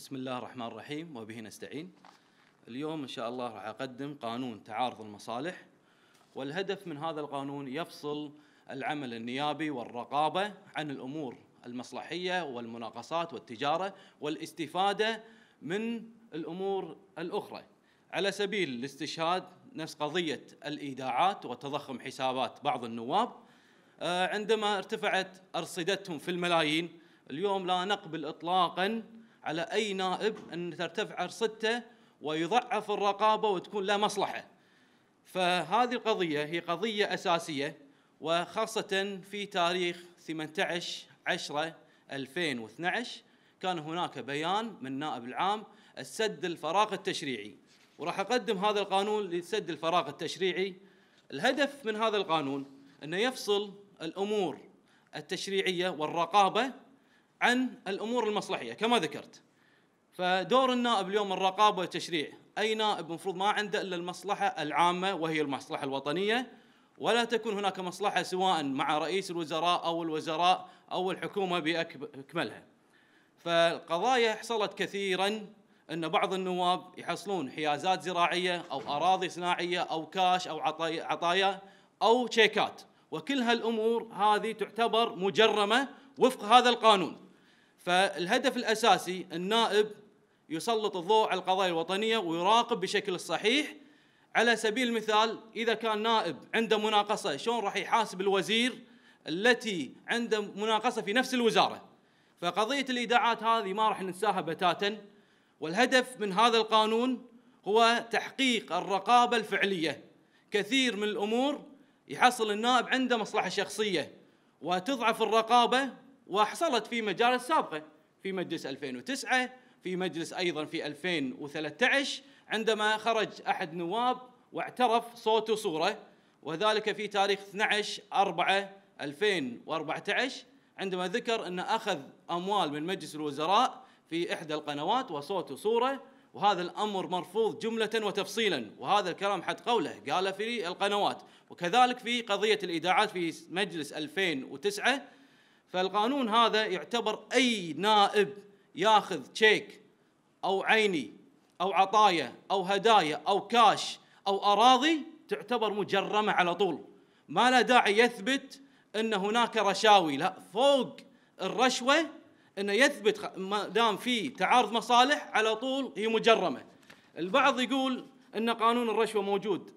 بسم الله الرحمن الرحيم وبه نستعين اليوم إن شاء الله راح أقدم قانون تعارض المصالح والهدف من هذا القانون يفصل العمل النيابي والرقابة عن الأمور المصلحية والمناقصات والتجارة والاستفادة من الأمور الأخرى على سبيل الاستشهاد نفس قضية الإيداعات وتضخم حسابات بعض النواب آه، عندما ارتفعت أرصدتهم في الملايين اليوم لا نقبل إطلاقاً على أي نائب أن ترتفع ارصدته ويضعف الرقابة وتكون له مصلحة فهذه القضية هي قضية أساسية وخاصة في تاريخ 18 10 2012 كان هناك بيان من نائب العام السد الفراغ التشريعي وراح أقدم هذا القانون لسد الفراغ التشريعي الهدف من هذا القانون أنه يفصل الأمور التشريعية والرقابة عن الامور المصلحيه كما ذكرت فدور النائب اليوم الرقابه والتشريع اي نائب المفروض ما عنده الا المصلحه العامه وهي المصلحه الوطنيه ولا تكون هناك مصلحه سواء مع رئيس الوزراء او الوزراء او الحكومه باكملها فالقضايا حصلت كثيرا ان بعض النواب يحصلون حيازات زراعيه او اراضي صناعيه او كاش او عطايا, او شيكات وكل هالامور هذه تعتبر مجرمه وفق هذا القانون فالهدف الاساسي النائب يسلط الضوء على القضايا الوطنيه ويراقب بشكل الصحيح على سبيل المثال اذا كان نائب عنده مناقصه شلون راح يحاسب الوزير التي عنده مناقصه في نفس الوزاره فقضيه الايداعات هذه ما راح ننساها بتاتا والهدف من هذا القانون هو تحقيق الرقابه الفعليه كثير من الامور يحصل النائب عنده مصلحه شخصيه وتضعف الرقابه وحصلت في مجالس سابقه في مجلس 2009 في مجلس ايضا في 2013 عندما خرج احد نواب واعترف صوت وصوره وذلك في تاريخ 12 4 2014 عندما ذكر أن أخذ أموال من مجلس الوزراء في إحدى القنوات وصوت وصورة وهذا الأمر مرفوض جملة وتفصيلا وهذا الكلام حد قوله قال في القنوات وكذلك في قضية الإيداعات في مجلس 2009 فالقانون هذا يعتبر اي نائب ياخذ تشيك او عيني او عطايا او هدايا او كاش او اراضي تعتبر مجرمه على طول ما لا داعي يثبت ان هناك رشاوي لا فوق الرشوه انه يثبت ما دام في تعارض مصالح على طول هي مجرمه البعض يقول ان قانون الرشوه موجود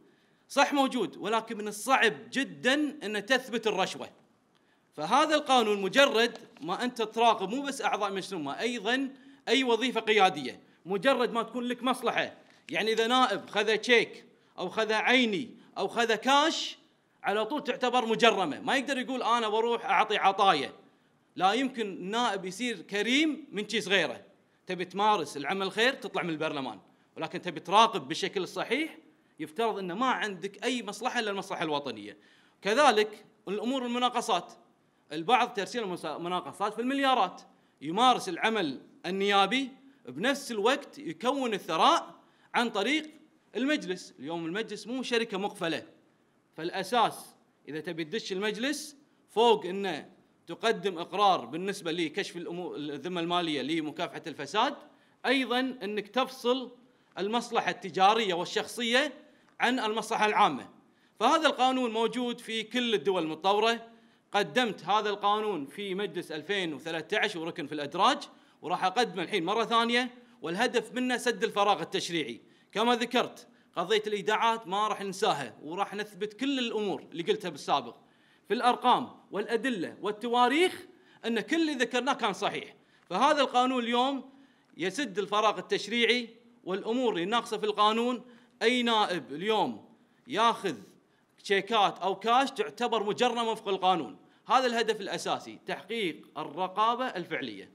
صح موجود ولكن من الصعب جدا ان تثبت الرشوه فهذا القانون مجرد ما انت تراقب مو بس اعضاء مجلس ايضا اي وظيفه قياديه مجرد ما تكون لك مصلحه يعني اذا نائب خذ تشيك او خذ عيني او خذ كاش على طول تعتبر مجرمه ما يقدر يقول انا بروح اعطي عطايا لا يمكن النائب يصير كريم من شيء صغيره تبي تمارس العمل الخير تطلع من البرلمان ولكن تبي تراقب بالشكل الصحيح يفترض ان ما عندك اي مصلحه الا المصلحه الوطنيه كذلك الامور المناقصات البعض ترسيل مناقصات في المليارات يمارس العمل النيابي بنفس الوقت يكون الثراء عن طريق المجلس اليوم المجلس مو شركة مقفلة فالأساس إذا تبي تدش المجلس فوق أنه تقدم إقرار بالنسبة لكشف الذمة المالية لمكافحة الفساد أيضا أنك تفصل المصلحة التجارية والشخصية عن المصلحة العامة فهذا القانون موجود في كل الدول المتطورة قدمت هذا القانون في مجلس 2013 وركن في الادراج وراح اقدمه الحين مره ثانيه والهدف منه سد الفراغ التشريعي كما ذكرت قضيه الايداعات ما راح ننساها وراح نثبت كل الامور اللي قلتها بالسابق في الارقام والادله والتواريخ ان كل اللي ذكرناه كان صحيح فهذا القانون اليوم يسد الفراغ التشريعي والامور اللي ناقصه في القانون اي نائب اليوم ياخذ شيكات أو كاش تعتبر مجرمة وفق القانون هذا الهدف الأساسي تحقيق الرقابة الفعلية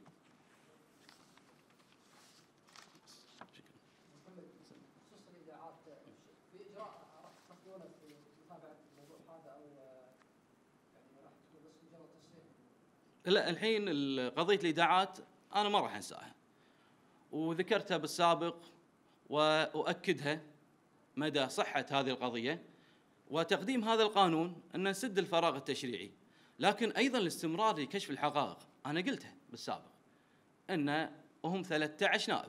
لا الحين قضيه الايداعات انا ما راح انساها وذكرتها بالسابق واؤكدها مدى صحه هذه القضيه وتقديم هذا القانون أن نسد الفراغ التشريعي لكن أيضا الاستمرار لكشف الحقائق أنا قلتها بالسابق أن هم 13 نائب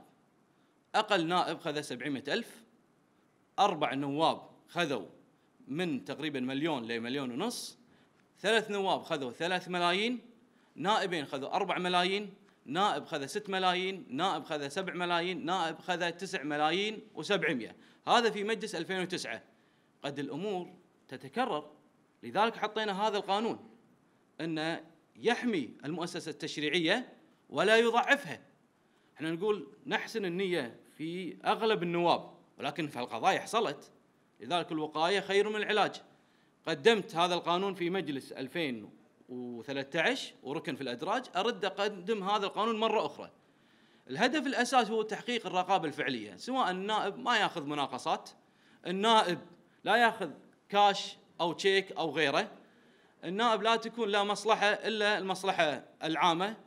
أقل نائب خذ 700 ألف أربع نواب خذوا من تقريبا مليون لمليون ونص ثلاث نواب خذوا ثلاث ملايين نائبين خذوا أربع ملايين نائب خذ 6 ملايين نائب خذ 7 ملايين نائب خذ 9 ملايين و700 هذا في مجلس 2009 قد الامور تتكرر لذلك حطينا هذا القانون انه يحمي المؤسسه التشريعيه ولا يضعفها احنا نقول نحسن النيه في اغلب النواب ولكن في القضايا حصلت لذلك الوقايه خير من العلاج قدمت هذا القانون في مجلس 2013 وركن في الادراج ارد اقدم هذا القانون مره اخرى الهدف الاساسي هو تحقيق الرقابه الفعليه سواء النائب ما ياخذ مناقصات النائب لا ياخذ كاش او تشيك او غيره النائب لا تكون له مصلحه الا المصلحه العامه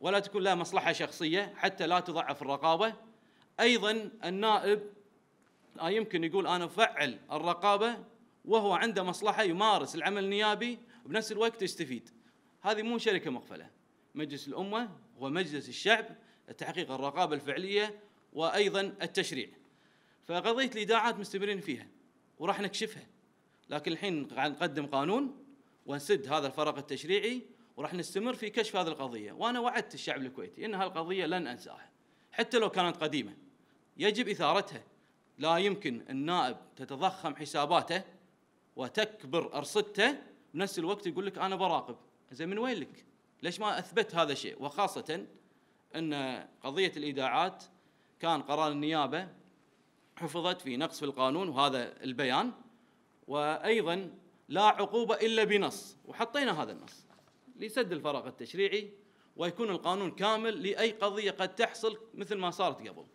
ولا تكون له مصلحه شخصيه حتى لا تضعف الرقابه ايضا النائب لا آه، يمكن يقول انا افعل الرقابه وهو عنده مصلحه يمارس العمل النيابي وبنفس الوقت يستفيد هذه مو شركه مقفله مجلس الامه هو مجلس الشعب تحقيق الرقابه الفعليه وايضا التشريع فقضيه الايداعات مستمرين فيها وراح نكشفها لكن الحين نقدم قانون ونسد هذا الفرق التشريعي وراح نستمر في كشف هذه القضيه وانا وعدت الشعب الكويتي ان هالقضيه لن انساها حتى لو كانت قديمه يجب اثارتها لا يمكن النائب تتضخم حساباته وتكبر ارصدته بنفس الوقت يقول لك انا براقب زين من وين لك ليش ما اثبت هذا الشيء وخاصه ان قضيه الايداعات كان قرار النيابه حفظت في نقص في القانون وهذا البيان وايضا لا عقوبه الا بنص وحطينا هذا النص لسد الفراغ التشريعي ويكون القانون كامل لاي قضيه قد تحصل مثل ما صارت قبل